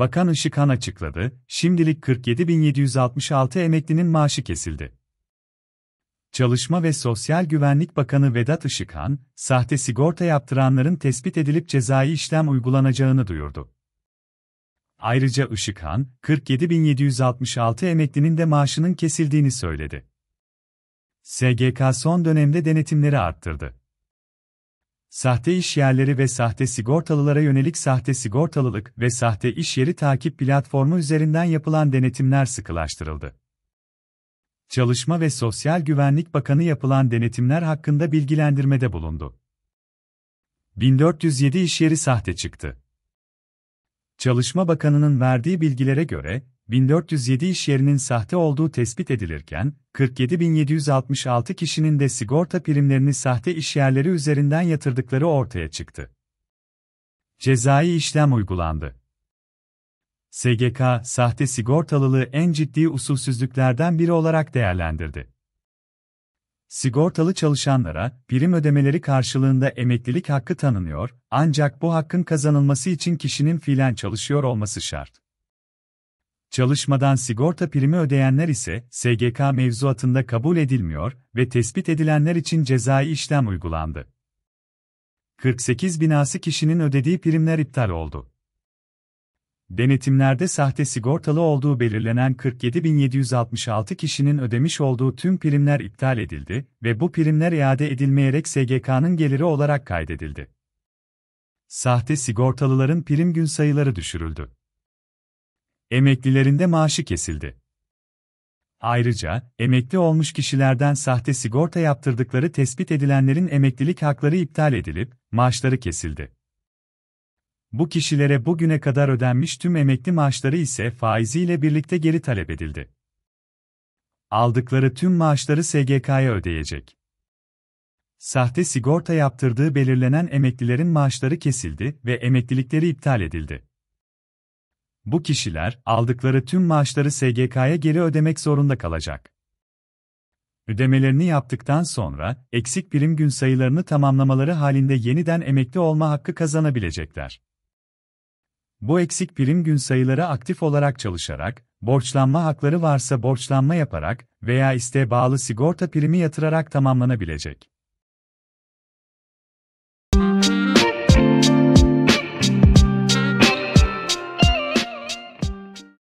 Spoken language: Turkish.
Bakan Işıkhan açıkladı, şimdilik 47.766 emeklinin maaşı kesildi. Çalışma ve Sosyal Güvenlik Bakanı Vedat Işıkhan, sahte sigorta yaptıranların tespit edilip cezai işlem uygulanacağını duyurdu. Ayrıca Işıkhan, 47.766 emeklinin de maaşının kesildiğini söyledi. SGK son dönemde denetimleri arttırdı sahte iş yerleri ve sahte sigortalılara yönelik sahte sigortalılık ve sahte iş yeri takip platformu üzerinden yapılan denetimler sıkılaştırıldı. Çalışma ve Sosyal Güvenlik Bakanı yapılan denetimler hakkında bilgilendirmede bulundu. 1407 iş yeri sahte çıktı. Çalışma Bakanı'nın verdiği bilgilere göre, 1407 iş yerinin sahte olduğu tespit edilirken, 47.766 kişinin de sigorta primlerini sahte iş yerleri üzerinden yatırdıkları ortaya çıktı. Cezai işlem uygulandı. SGK, sahte sigortalılığı en ciddi usulsüzlüklerden biri olarak değerlendirdi. Sigortalı çalışanlara prim ödemeleri karşılığında emeklilik hakkı tanınıyor, ancak bu hakkın kazanılması için kişinin fiilen çalışıyor olması şart. Çalışmadan sigorta primi ödeyenler ise SGK mevzuatında kabul edilmiyor ve tespit edilenler için cezai işlem uygulandı. 48 binası kişinin ödediği primler iptal oldu. Denetimlerde sahte sigortalı olduğu belirlenen 47.766 kişinin ödemiş olduğu tüm primler iptal edildi ve bu primler iade edilmeyerek SGK'nın geliri olarak kaydedildi. Sahte sigortalıların prim gün sayıları düşürüldü. Emeklilerinde maaşı kesildi. Ayrıca, emekli olmuş kişilerden sahte sigorta yaptırdıkları tespit edilenlerin emeklilik hakları iptal edilip, maaşları kesildi. Bu kişilere bugüne kadar ödenmiş tüm emekli maaşları ise faiziyle birlikte geri talep edildi. Aldıkları tüm maaşları SGK'ya ödeyecek. Sahte sigorta yaptırdığı belirlenen emeklilerin maaşları kesildi ve emeklilikleri iptal edildi. Bu kişiler, aldıkları tüm maaşları SGK'ya geri ödemek zorunda kalacak. Ödemelerini yaptıktan sonra, eksik birim gün sayılarını tamamlamaları halinde yeniden emekli olma hakkı kazanabilecekler. Bu eksik birim gün sayıları aktif olarak çalışarak, borçlanma hakları varsa borçlanma yaparak veya isteğe bağlı sigorta primi yatırarak tamamlanabilecek.